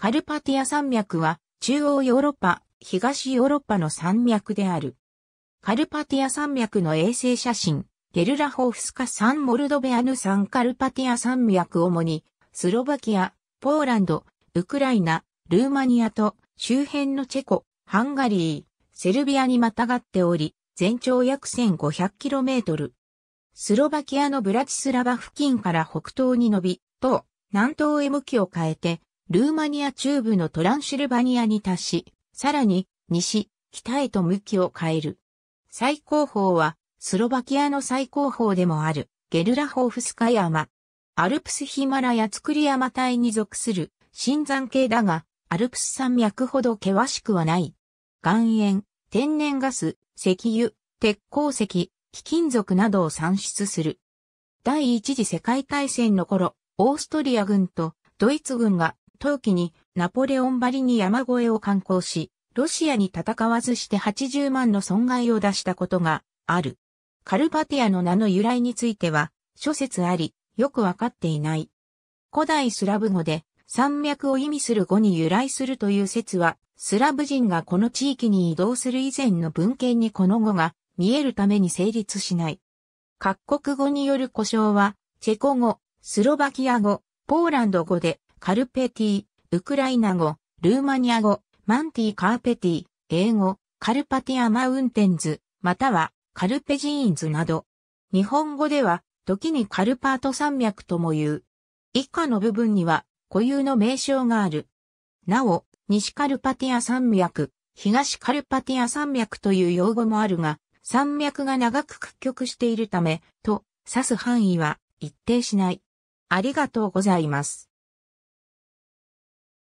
カルパティア山脈は中央ヨーロッパ、東ヨーロッパの山脈である。カルパティア山脈の衛星写真、ゲルラホフスカン・モルドベアヌン・カルパティア山脈主に、スロバキア、ポーランド、ウクライナ、ルーマニアと周辺のチェコ、ハンガリー、セルビアにまたがっており、全長約 1500km。スロバキアのブラチスラバ付近から北東に伸び、と南東へ向きを変えて、ルーマニア中部のトランシルバニアに達し、さらに西、北へと向きを変える。最高峰はスロバキアの最高峰でもあるゲルラホーフスカ山。アルプスヒマラヤツクリ山帯に属する新山系だが、アルプス山脈ほど険しくはない。岩塩、天然ガス、石油、鉄鉱石、貴金属などを産出する。第一次世界大戦の頃、オーストリア軍とドイツ軍が冬季にナポレオンバリに山越えを観光し、ロシアに戦わずして80万の損害を出したことがある。カルパティアの名の由来については、諸説あり、よくわかっていない。古代スラブ語で山脈を意味する語に由来するという説は、スラブ人がこの地域に移動する以前の文献にこの語が見えるために成立しない。各国語による故障は、チェコ語、スロバキア語、ポーランド語でカルペティ、ウクライナ語、ルーマニア語、マンティ・カーペティ、英語、カルパティア・マウンテンズ、またはカルペジーンズなど。日本語では、時にカルパート山脈とも言う。以下の部分には固有の名称がある。なお、西カルパティア山脈、東カルパティア山脈という用語もあるが、山脈が長く屈曲しているため、と指す範囲は一定しない。ありがとうございます。